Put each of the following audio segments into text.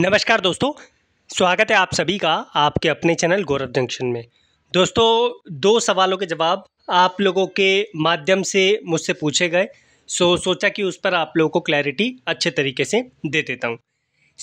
नमस्कार दोस्तों स्वागत है आप सभी का आपके अपने चैनल गौरव जंक्शन में दोस्तों दो सवालों के जवाब आप लोगों के माध्यम से मुझसे पूछे गए सो सोचा कि उस पर आप लोगों को क्लैरिटी अच्छे तरीके से दे देता हूँ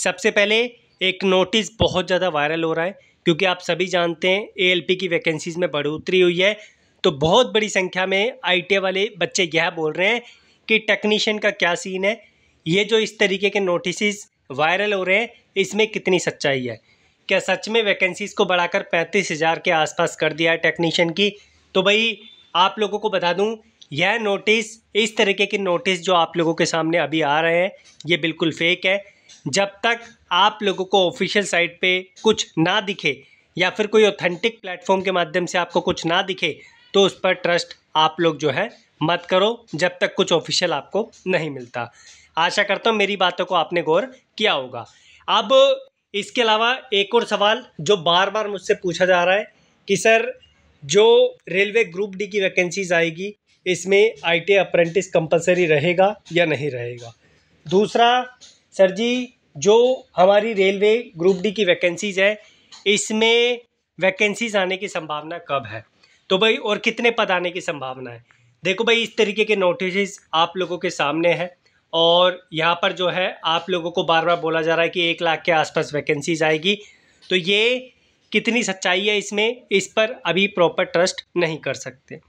सबसे पहले एक नोटिस बहुत ज़्यादा वायरल हो रहा है क्योंकि आप सभी जानते हैं एएलपी की वैकेंसीज़ में बढ़ोतरी हुई है तो बहुत बड़ी संख्या में आई वाले बच्चे यह बोल रहे हैं कि टेक्नीशियन का क्या सीन है ये जो इस तरीके के नोटिस वायरल हो रहे हैं इसमें कितनी सच्चाई है क्या सच में वैकेंसीज़ को बढ़ाकर पैंतीस हज़ार के आसपास कर दिया है टेक्नीशियन की तो भाई आप लोगों को बता दूं यह नोटिस इस तरीके की नोटिस जो आप लोगों के सामने अभी आ रहे हैं ये बिल्कुल फेक है जब तक आप लोगों को ऑफिशियल साइट पे कुछ ना दिखे या फिर कोई ऑथेंटिक प्लेटफॉर्म के माध्यम से आपको कुछ ना दिखे तो उस पर ट्रस्ट आप लोग जो है मत करो जब तक कुछ ऑफिशियल आपको नहीं मिलता आशा करता हूँ मेरी बातों को आपने गौर किया होगा अब इसके अलावा एक और सवाल जो बार बार मुझसे पूछा जा रहा है कि सर जो रेलवे ग्रुप डी की वैकेंसीज आएगी इसमें आई टी अप्रेंटिस कंपलसरी रहेगा या नहीं रहेगा दूसरा सर जी जो हमारी रेलवे ग्रुप डी की वैकेंसीज है इसमें वैकेंसीज आने की संभावना कब है तो भाई और कितने पद आने की संभावना है देखो भाई इस तरीके के नोटिस आप लोगों के सामने हैं और यहाँ पर जो है आप लोगों को बार बार बोला जा रहा है कि एक लाख के आसपास वैकेंसीज आएगी तो ये कितनी सच्चाई है इसमें इस पर अभी प्रॉपर ट्रस्ट नहीं कर सकते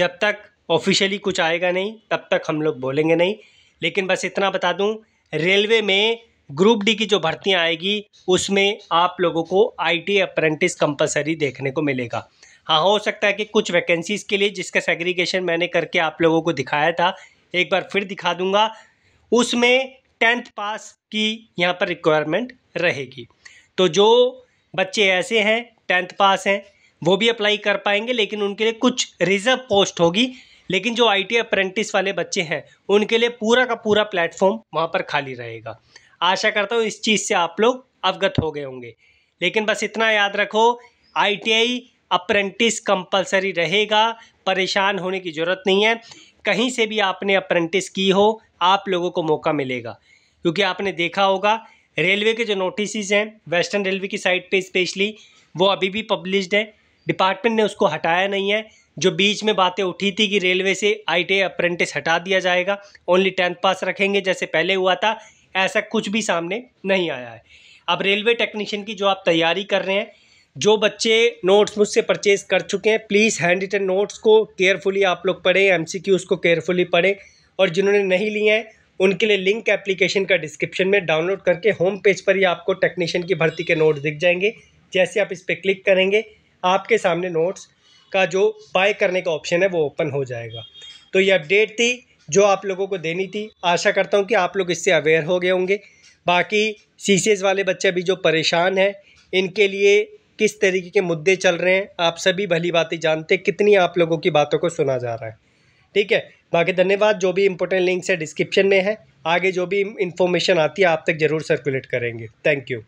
जब तक ऑफिशियली कुछ आएगा नहीं तब तक हम लोग बोलेंगे नहीं लेकिन बस इतना बता दूँ रेलवे में ग्रुप डी की जो भर्तियाँ आएगी उसमें आप लोगों को आईटी अप्रेंटिस कंपलसरी देखने को मिलेगा हाँ हो सकता है कि कुछ वैकेंसीज़ के लिए जिसका सेग्रीगेशन मैंने करके आप लोगों को दिखाया था एक बार फिर दिखा दूंगा उसमें टेंथ पास की यहाँ पर रिक्वायरमेंट रहेगी तो जो बच्चे ऐसे हैं टेंथ पास हैं वो भी अप्लाई कर पाएंगे लेकिन उनके लिए कुछ रिजर्व पोस्ट होगी लेकिन जो आई टी अप्रेंटिस वाले बच्चे हैं उनके लिए पूरा का पूरा प्लेटफॉर्म वहाँ पर खाली रहेगा आशा करता हूँ इस चीज़ से आप लोग अवगत हो गए होंगे लेकिन बस इतना याद रखो I T I apprentice compulsory रहेगा परेशान होने की ज़रूरत नहीं है कहीं से भी आपने अप्रेंटिस की हो आप लोगों को मौका मिलेगा क्योंकि आपने देखा होगा रेलवे के जो नोटिस हैं वेस्टर्न रेलवे की साइट पे स्पेशली वो अभी भी पब्लिश्ड है डिपार्टमेंट ने उसको हटाया नहीं है जो बीच में बातें उठी थी कि रेलवे से आई टी अप्रेंटिस हटा दिया जाएगा ओनली टेंथ पास रखेंगे जैसे पहले हुआ था ऐसा कुछ भी सामने नहीं आया है अब रेलवे टेक्नीशियन की जो आप तैयारी कर रहे हैं जो बच्चे नोट्स मुझसे परचेज़ कर चुके हैं प्लीज़ हैंड रिटन नोट्स को केयरफुली आप लोग पढ़ें एम सी क्यूज़ को केयरफुली पढ़ें और जिन्होंने नहीं लिए हैं उनके लिए लिंक एप्लीकेशन का डिस्क्रिप्शन में डाउनलोड करके होम पेज पर ही आपको टेक्नीशियन की भर्ती के नोट्स दिख जाएंगे जैसे आप इस पर क्लिक करेंगे आपके सामने नोट्स का जो बाय करने का ऑप्शन है वो ओपन हो जाएगा तो ये अपडेट थी जो आप लोगों को देनी थी आशा करता हूँ कि आप लोग इससे अवेयर हो गए होंगे बाकी सीसीएस वाले बच्चे भी जो परेशान हैं इनके लिए किस तरीके के मुद्दे चल रहे हैं आप सभी भली बातें जानते कितनी आप लोगों की बातों को सुना जा रहा है ठीक है बाकी धन्यवाद जो भी इंपॉर्टेंट लिंक्स है डिस्क्रिप्शन में है आगे जो भी इंफॉर्मेशन आती है आप तक ज़रूर सर्कुलेट करेंगे थैंक यू